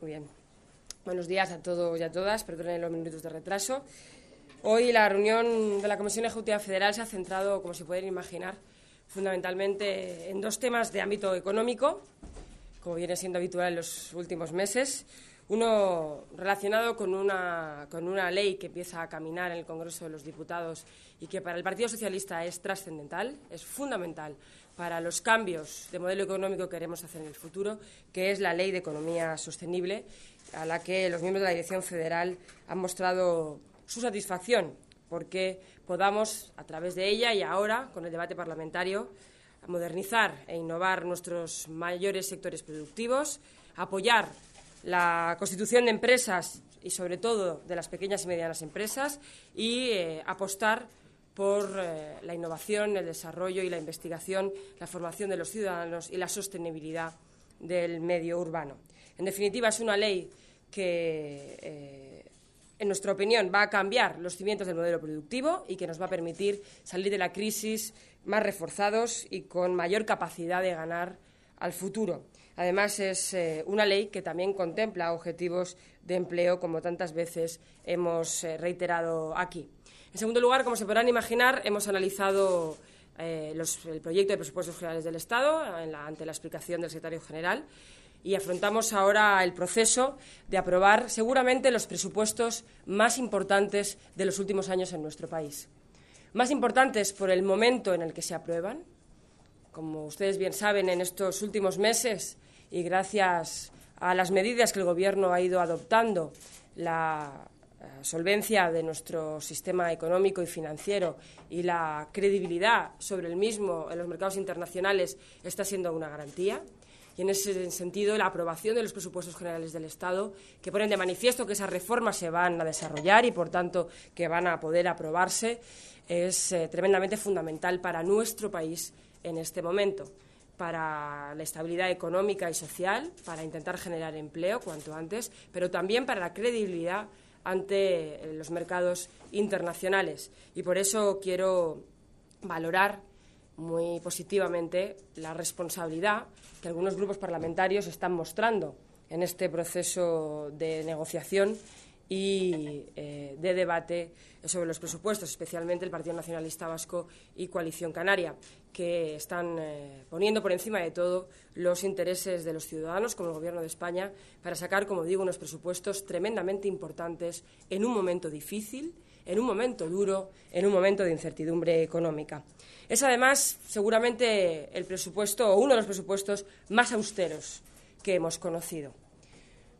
Muy bien. Buenos días a todos y a todas. Perdonen los minutos de retraso. Hoy la reunión de la Comisión Ejecutiva Federal se ha centrado, como se pueden imaginar, fundamentalmente en dos temas de ámbito económico, como viene siendo habitual en los últimos meses. Uno relacionado con una, con una ley que empieza a caminar en el Congreso de los Diputados y que para el Partido Socialista es trascendental, es fundamental para los cambios de modelo económico que queremos hacer en el futuro, que es la Ley de Economía Sostenible, a la que los miembros de la Dirección Federal han mostrado su satisfacción porque podamos, a través de ella y ahora, con el debate parlamentario, modernizar e innovar nuestros mayores sectores productivos, apoyar la constitución de empresas y, sobre todo, de las pequeñas y medianas empresas y eh, apostar por eh, la innovación, el desarrollo y la investigación, la formación de los ciudadanos y la sostenibilidad del medio urbano. En definitiva, es una ley que, eh, en nuestra opinión, va a cambiar los cimientos del modelo productivo y que nos va a permitir salir de la crisis más reforzados y con mayor capacidad de ganar al futuro. Además, es eh, una ley que también contempla objetivos de empleo, como tantas veces hemos reiterado aquí. En segundo lugar, como se podrán imaginar, hemos analizado eh, el proyecto de presupuestos generales del Estado ante la explicación del secretario general y afrontamos ahora el proceso de aprobar seguramente los presupuestos más importantes de los últimos años en nuestro país. Más importantes por el momento en el que se aprueban. Como ustedes bien saben, en estos últimos meses y gracias a las medidas que el Gobierno ha ido adoptando, la, solvencia de nuestro sistema económico y financiero y la credibilidad sobre el mismo en los mercados internacionales está siendo una garantía. Y en ese sentido, la aprobación de los presupuestos generales del Estado, que ponen de manifiesto que esas reformas se van a desarrollar y, por tanto, que van a poder aprobarse, es eh, tremendamente fundamental para nuestro país en este momento para la estabilidad económica y social, para intentar generar empleo cuanto antes, pero también para la credibilidad ante eh, los mercados internacionales. Y por eso quiero valorar muy positivamente la responsabilidad que algunos grupos parlamentarios están mostrando en este proceso de negociación y eh, de debate sobre los presupuestos, especialmente el Partido Nacionalista Vasco y Coalición Canaria, que están eh, poniendo por encima de todo los intereses de los ciudadanos, como el Gobierno de España, para sacar, como digo, unos presupuestos tremendamente importantes en un momento difícil, en un momento duro, en un momento de incertidumbre económica. Es además seguramente el presupuesto o uno de los presupuestos más austeros que hemos conocido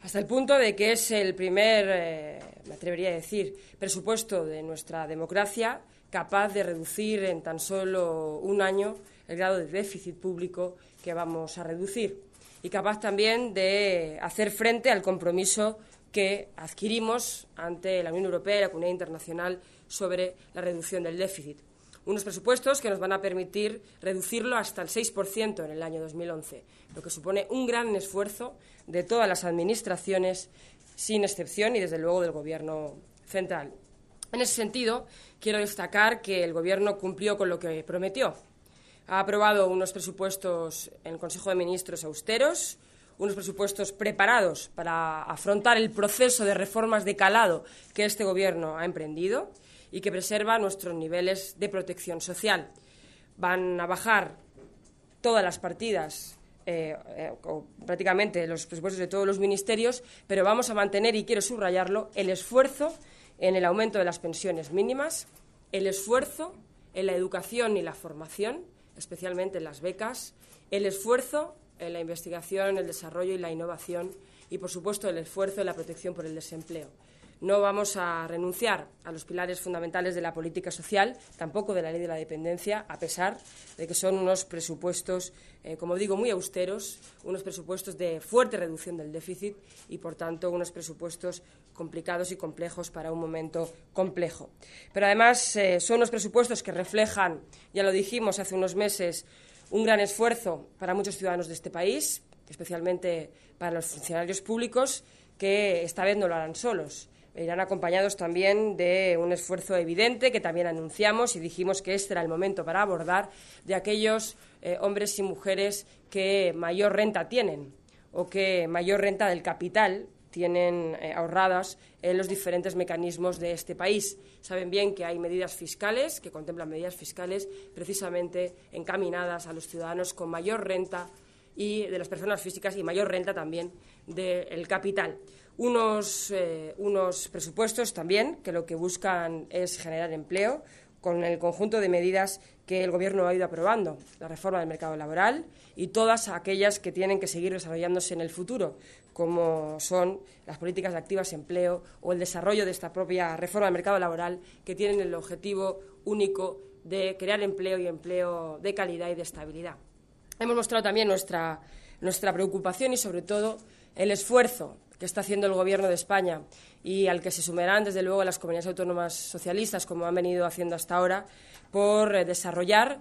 hasta el punto de que es el primer, eh, me atrevería a decir, presupuesto de nuestra democracia capaz de reducir en tan solo un año el grado de déficit público que vamos a reducir y capaz también de hacer frente al compromiso que adquirimos ante la Unión Europea y la comunidad internacional sobre la reducción del déficit unos presupuestos que nos van a permitir reducirlo hasta el 6% en el año 2011, lo que supone un gran esfuerzo de todas las administraciones, sin excepción, y desde luego del Gobierno central. En ese sentido, quiero destacar que el Gobierno cumplió con lo que prometió. Ha aprobado unos presupuestos en el Consejo de Ministros austeros, unos presupuestos preparados para afrontar el proceso de reformas de calado que este Gobierno ha emprendido y que preserva nuestros niveles de protección social. Van a bajar todas las partidas eh, eh, prácticamente los presupuestos de todos los ministerios, pero vamos a mantener, y quiero subrayarlo, el esfuerzo en el aumento de las pensiones mínimas, el esfuerzo en la educación y la formación, especialmente en las becas, el esfuerzo en la investigación, el desarrollo y la innovación, y, por supuesto, el esfuerzo en la protección por el desempleo. No vamos a renunciar a los pilares fundamentales de la política social, tampoco de la ley de la dependencia, a pesar de que son unos presupuestos, eh, como digo, muy austeros, unos presupuestos de fuerte reducción del déficit y, por tanto, unos presupuestos complicados y complejos para un momento complejo. Pero además eh, son unos presupuestos que reflejan, ya lo dijimos hace unos meses, un gran esfuerzo para muchos ciudadanos de este país, especialmente para los funcionarios públicos, que esta vez no lo harán solos irán acompañados también de un esfuerzo evidente que también anunciamos y dijimos que este era el momento para abordar de aquellos eh, hombres y mujeres que mayor renta tienen o que mayor renta del capital tienen eh, ahorradas en los diferentes mecanismos de este país. Saben bien que hay medidas fiscales, que contemplan medidas fiscales precisamente encaminadas a los ciudadanos con mayor renta y de las personas físicas y mayor renta también del capital. Eh, unos, presupuestos también que lo que buscan es generar empleo con el conjunto de medidas que el Gobierno ha ido aprobando, la reforma del mercado laboral y todas aquellas que tienen que seguir desarrollándose en el futuro, como son las políticas de activas empleo o el desarrollo de esta propia reforma del mercado laboral, que tienen el objetivo único de crear empleo y empleo de calidad y de estabilidad hemos mostrado también nuestra, nuestra preocupación y, sobre todo, el esfuerzo que está haciendo el Gobierno de España y al que se sumerán, desde luego, las comunidades autónomas socialistas, como han venido haciendo hasta ahora, por eh, desarrollar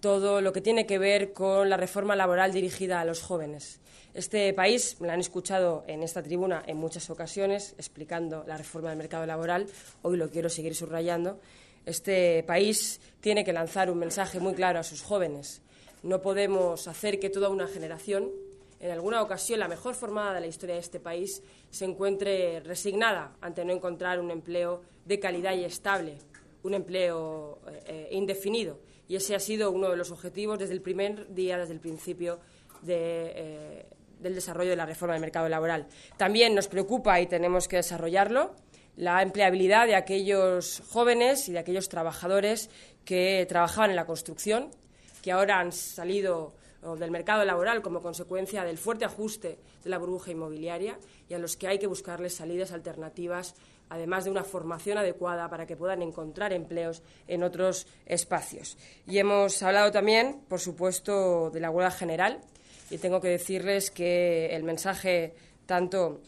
todo lo que tiene que ver con la reforma laboral dirigida a los jóvenes. Este país, me lo han escuchado en esta tribuna en muchas ocasiones explicando la reforma del mercado laboral, hoy lo quiero seguir subrayando, este país tiene que lanzar un mensaje muy claro a sus jóvenes no podemos hacer que toda una generación, en alguna ocasión la mejor formada de la historia de este país, se encuentre resignada ante no encontrar un empleo de calidad y estable, un empleo eh, eh, indefinido. Y ese ha sido uno de los objetivos desde el primer día, desde el principio eh, del desarrollo de la reforma del mercado laboral. También nos preocupa y tenemos que desarrollarlo la empleabilidad de aquellos jóvenes y de aquellos trabajadores que trabajaban en la construcción que ahora han salido del mercado laboral como consecuencia del fuerte ajuste de la burbuja inmobiliaria y a los que hay que buscarles salidas alternativas, además de una formación adecuada para que puedan encontrar empleos en otros espacios. Y hemos hablado también, por supuesto, de la huelga general y tengo que decirles que el mensaje tanto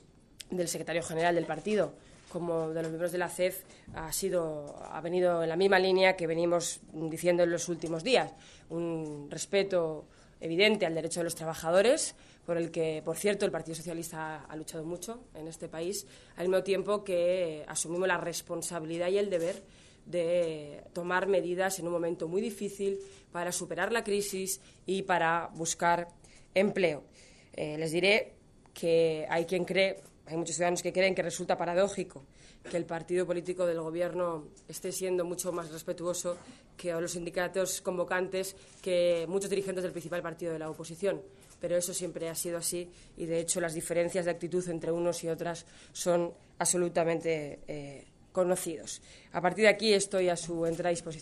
del secretario general del partido como de los miembros de la CEF ha sido ha venido en la misma línea que venimos diciendo en los últimos días un respeto evidente al derecho de los trabajadores por el que por cierto el Partido Socialista ha luchado mucho en este país al mismo tiempo que asumimos la responsabilidad y el deber de tomar medidas en un momento muy difícil para superar la crisis y para buscar empleo. Eh, les diré que hay quien cree hay muchos ciudadanos que creen que resulta paradójico que el partido político del gobierno esté siendo mucho más respetuoso que los sindicatos convocantes, que muchos dirigentes del principal partido de la oposición. Pero eso siempre ha sido así y, de hecho, las diferencias de actitud entre unos y otras son absolutamente eh, conocidos. A partir de aquí estoy a su y disposición.